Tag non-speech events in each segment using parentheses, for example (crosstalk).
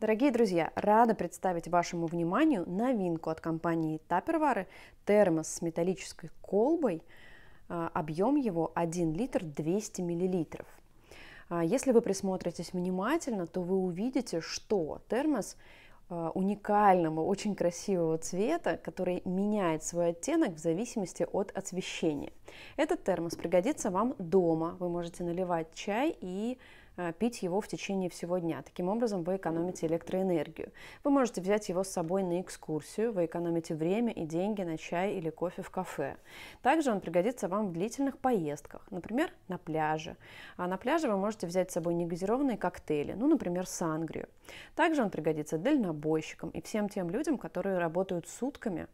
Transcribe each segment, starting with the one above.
Дорогие друзья, рада представить вашему вниманию новинку от компании Tupperware термос с металлической колбой. А, объем его 1 литр 200 миллилитров. А, если вы присмотритесь внимательно, то вы увидите, что термос а, уникального, очень красивого цвета, который меняет свой оттенок в зависимости от освещения. Этот термос пригодится вам дома. Вы можете наливать чай и Э, пить его в течение всего дня. Таким образом, вы экономите электроэнергию. Вы можете взять его с собой на экскурсию, вы экономите время и деньги на чай или кофе в кафе. Также он пригодится вам в длительных поездках, например, на пляже. А на пляже вы можете взять с собой негазированные коктейли, ну, например, сангрию. Также он пригодится дальнобойщикам и всем тем людям, которые работают сутками,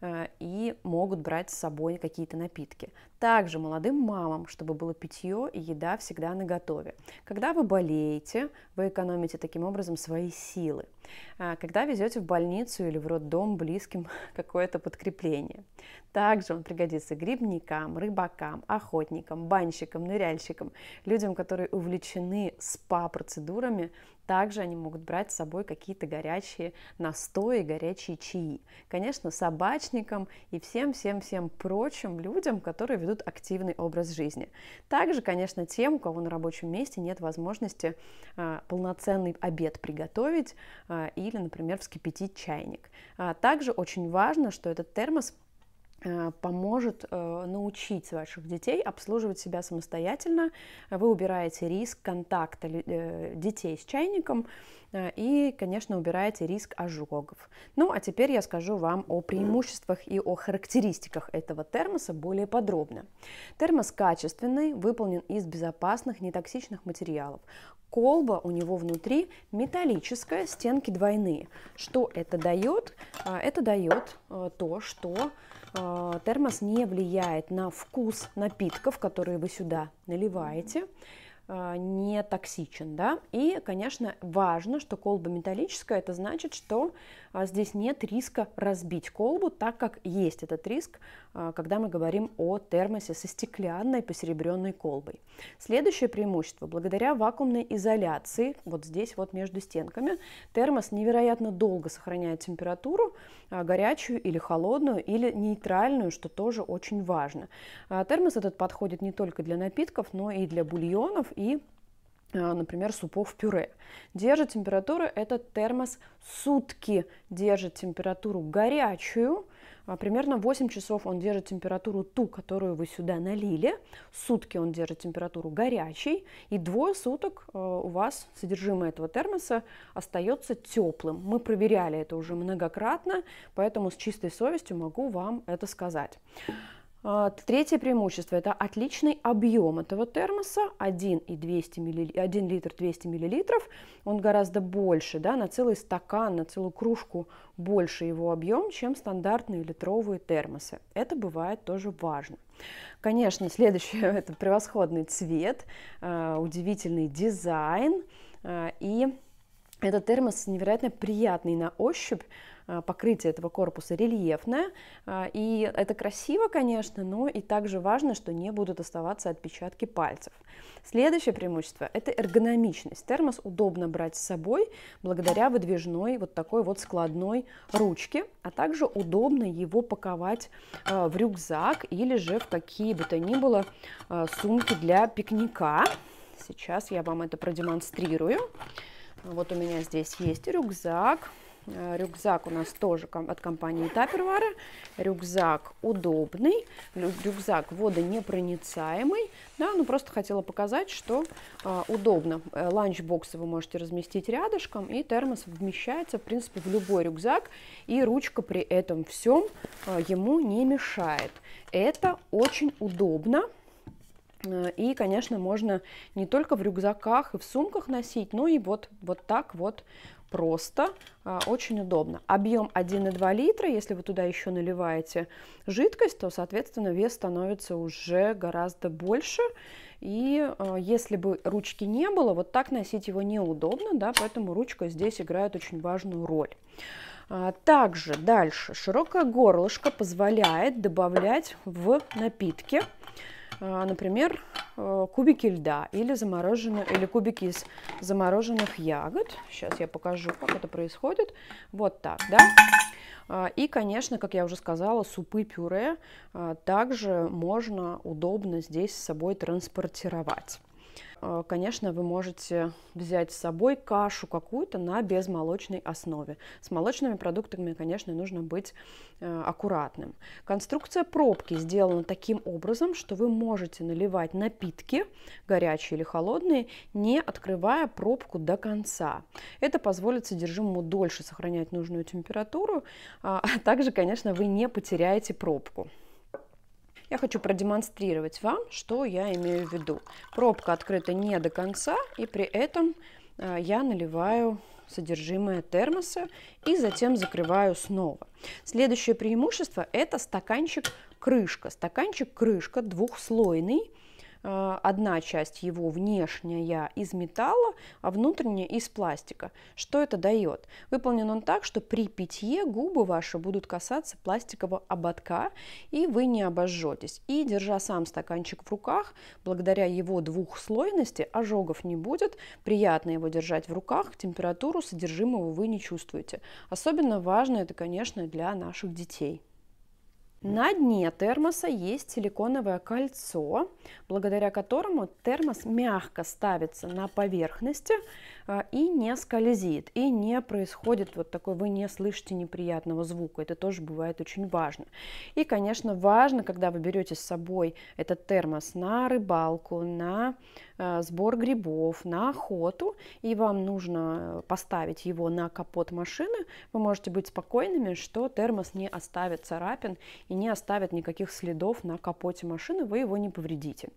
Э, и могут брать с собой какие-то напитки. Также молодым мамам, чтобы было питье и еда всегда на готове. Когда вы болеете, вы экономите таким образом свои силы. А, когда везете в больницу или в роддом близким (laughs) какое-то подкрепление. Также он пригодится грибникам, рыбакам, охотникам, банщикам, ныряльщикам, людям, которые увлечены спа-процедурами также они могут брать с собой какие-то горячие настои, горячие чаи. Конечно, собачникам и всем-всем-всем прочим людям, которые ведут активный образ жизни. Также, конечно, тем, у кого на рабочем месте нет возможности э, полноценный обед приготовить э, или, например, вскипятить чайник. А также очень важно, что этот термос – Э, поможет э, научить ваших детей обслуживать себя самостоятельно. Вы убираете риск контакта э, детей с чайником и, конечно, убираете риск ожогов. Ну, а теперь я скажу вам о преимуществах и о характеристиках этого термоса более подробно. Термос качественный, выполнен из безопасных, нетоксичных материалов. Колба у него внутри металлическая, стенки двойные. Что это дает? А, это дает э, то, что э, термос не влияет на вкус напитков, которые вы сюда наливаете. А, не токсичен, да, и, конечно, важно, что колба металлическая, это значит, что а, здесь нет риска разбить колбу, так как есть этот риск, а, когда мы говорим о термосе со стеклянной посеребренной колбой. Следующее преимущество, благодаря вакуумной изоляции, вот здесь вот между стенками, термос невероятно долго сохраняет температуру, горячую или холодную, или нейтральную, что тоже очень важно. Термос этот подходит не только для напитков, но и для бульонов, и э, например, супов пюре. Держит температуру этот термос сутки, держит температуру горячую, а, примерно 8 часов он держит температуру ту, которую вы сюда налили, сутки он держит температуру горячей, и двое суток э, у вас содержимое этого термоса остается теплым. Мы проверяли это уже многократно, поэтому с чистой совестью могу вам это сказать. А, третье преимущество – это отличный объем этого термоса, 1, и 200 милли... 1 литр 200 миллилитров, он гораздо больше, да, на целый стакан, на целую кружку больше его объем, чем стандартные литровые термосы. Это бывает тоже важно. Конечно, следующее – это превосходный цвет, а, удивительный дизайн а, и этот термос невероятно приятный на ощупь, а, покрытие этого корпуса рельефное, а, и это красиво, конечно, но и также важно, что не будут оставаться отпечатки пальцев. Следующее преимущество – это эргономичность. Термос удобно брать с собой благодаря выдвижной вот такой вот складной ручке, а также удобно его паковать а, в рюкзак или же в какие бы то ни было сумки для пикника. Сейчас я вам это продемонстрирую. Вот у меня здесь есть рюкзак. Э, рюкзак у нас тоже от компании Tupperware. Рюкзак удобный, рюкзак водонепроницаемый. Да, ну просто хотела показать, что э, удобно. Э, ланчбоксы вы можете разместить рядышком, и термос вмещается, в принципе, в любой рюкзак. И ручка при этом всем э, ему не мешает. Это очень удобно. Э, и, конечно, можно не только в рюкзаках и в сумках носить, но и вот, вот так вот просто, а, очень удобно. Объем 1,2 литра, если вы туда еще наливаете жидкость, то, соответственно, вес становится уже гораздо больше. И э, если бы ручки не было, вот так носить его неудобно, да, поэтому ручка здесь играет очень важную роль. А, также дальше широкое горлышко позволяет добавлять в напитки а, например, э, кубики льда или, замороженные, или кубики из замороженных ягод. Сейчас я покажу, как это происходит. Вот так, да? А, и, конечно, как я уже сказала, супы-пюре а, также можно удобно здесь с собой транспортировать. Э, конечно, вы можете взять с собой кашу какую-то на безмолочной основе. С молочными продуктами, конечно, нужно быть э, аккуратным. Конструкция пробки сделана таким образом, что вы можете наливать напитки, горячие или холодные, не открывая пробку до конца. Это позволит содержимому дольше сохранять нужную температуру, а, а также, конечно, вы не потеряете пробку. Я хочу продемонстрировать вам, что я имею в виду. Пробка открыта не до конца, и при этом э, я наливаю содержимое термоса и затем закрываю снова. Следующее преимущество – это стаканчик-крышка. Стаканчик-крышка двухслойный – Э, одна часть его внешняя из металла, а внутренняя из пластика. Что это дает? Выполнен он так, что при питье губы ваши будут касаться пластикового ободка, и вы не обожжетесь. И держа сам стаканчик в руках, благодаря его двухслойности ожогов не будет, приятно его держать в руках, температуру содержимого вы не чувствуете. Особенно важно это, конечно, для наших детей. На дне термоса есть силиконовое кольцо, благодаря которому термос мягко ставится на поверхности, а, и не скользит, и не происходит вот такой, вы не слышите неприятного звука. Это тоже бывает очень важно. И, конечно, важно, когда вы берете с собой этот термос на рыбалку, на а, сбор грибов, на охоту, и вам нужно поставить его на капот машины, вы можете быть спокойными, что термос не оставит царапин и не оставит никаких следов на капоте машины, вы его не повредите.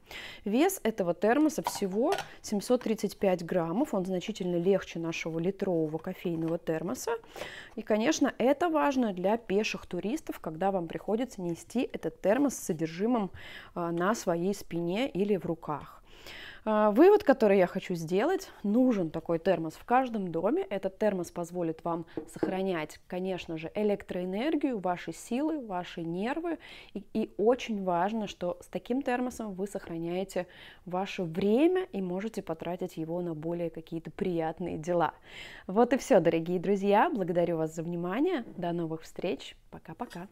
Вес этого термоса всего 735 граммов, он значительно значительно легче нашего литрового кофейного термоса. И, конечно, это важно для пеших туристов, когда вам приходится нести этот термос с содержимым а, на своей спине или в руках. А, вывод, который я хочу сделать, нужен такой термос в каждом доме. Этот термос позволит вам сохранять, конечно же, электроэнергию, ваши силы, ваши нервы. И, и очень важно, что с таким термосом вы сохраняете ваше время и можете потратить его на более какие-то приятные дела. Вот и все, дорогие друзья. Благодарю вас за внимание. До новых встреч. Пока-пока.